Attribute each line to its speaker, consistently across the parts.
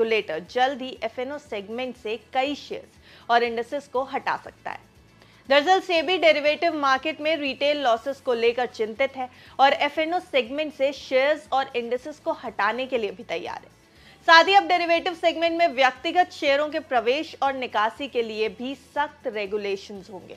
Speaker 1: regulator तो जल्द ही F segment से कई शेयर्स और इंडस्ट्रीज को हटा सकता है दरअसल सेबी डेरिवेटिव मार्केट में रिटेल लॉसेस को लेकर चिंतित है और एफ सेगमेंट से शेयर्स और इंडस्ट्रीज को हटाने के लिए भी तैयार है साथ ही अब डेरिवेटिव सेगमेंट में व्यक्तिगत शेयरों के प्रवेश और निकासी के लिए भी सख्त रेगुलेशंस होंगे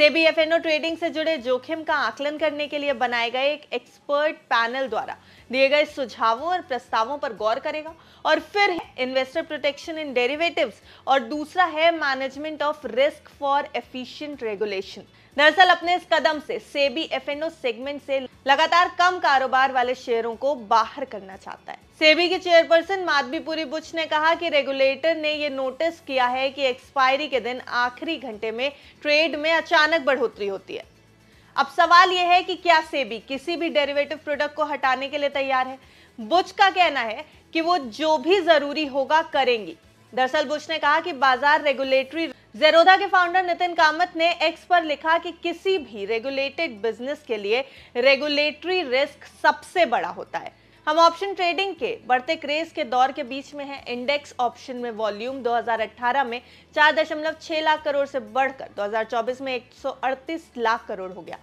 Speaker 1: सेबी एफ ट्रेडिंग से जुड़े जोखिम का आकलन करने के लिए बनाए गए एक एक्सपर्ट पैनल द्वारा दिए गए सुझावों और प्रस्तावों पर गौर करेगा और फिर इन्वेस्टर प्रोटेक्शन इन डेरिवेटिव्स और दूसरा है management of risk for efficient regulation दरअसल अपने इस कदम से सेबी एफ सेगमेंट से लगातार कम कारोबार वाले शेयरों को बाहर करना चाहता है सेबी के चेयरपर्सन माधवीपुरी बुच ने कहा कि रेगुलेटर ने ये नोटिस किया है कि एक्सपायरी के दिन आखिरी घंटे में ट्रेड में अचानक बढ़ोतरी होती है अब सवाल यह है कि क्या सेबी किसी भी डेरिवेटिव प्रोडक्ट को हटाने के लिए तैयार है बुच का कहना है कि वो जो भी जरूरी होगा करेंगी दरअसल बुश ने कहा कि बाजार रेगुलेटरी जेरोधा के फाउंडर नितिन कामत ने एक्स पर लिखा कि किसी भी रेगुलेटेड बिजनेस के लिए रेगुलेटरी रिस्क सबसे बड़ा होता है हम ऑप्शन ट्रेडिंग के बढ़ते क्रेज के दौर के बीच में हैं इंडेक्स ऑप्शन में वॉल्यूम 2018 में 4.6 लाख करोड़ से बढ़कर 2024 में 138 लाख करोड़ हो गया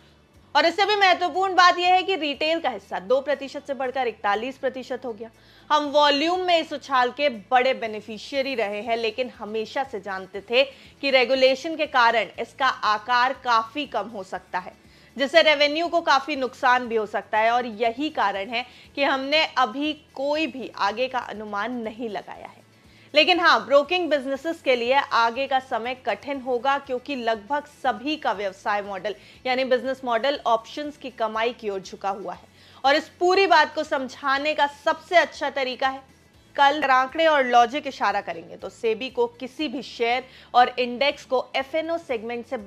Speaker 1: और इससे भी महत्वपूर्ण बात यह है कि रिटेल का हिस्सा दो प्रतिशत से बढ़कर इकतालीस प्रतिशत हो गया हम वॉल्यूम में इस उछाल के बड़े बेनिफिशियरी रहे हैं लेकिन हमेशा से जानते थे कि रेगुलेशन के कारण इसका आकार काफी कम हो सकता है जिससे रेवेन्यू को काफ़ी नुकसान भी हो सकता है और यही कारण है कि हमने अभी कोई भी आगे का अनुमान नहीं लगाया है लेकिन हाँ ब्रोकिंग बिजनेसेस के लिए आगे का समय कठिन होगा क्योंकि लगभग सभी का व्यवसाय मॉडल यानी बिजनेस मॉडल ऑप्शंस की कमाई की ओर झुका हुआ है और इस पूरी बात को समझाने का सबसे अच्छा तरीका है कल आंकड़े और लॉजिक इशारा करेंगे तो सेबी को किसी भी शेयर और इंडेक्स को एफएनओ सेगमेंट से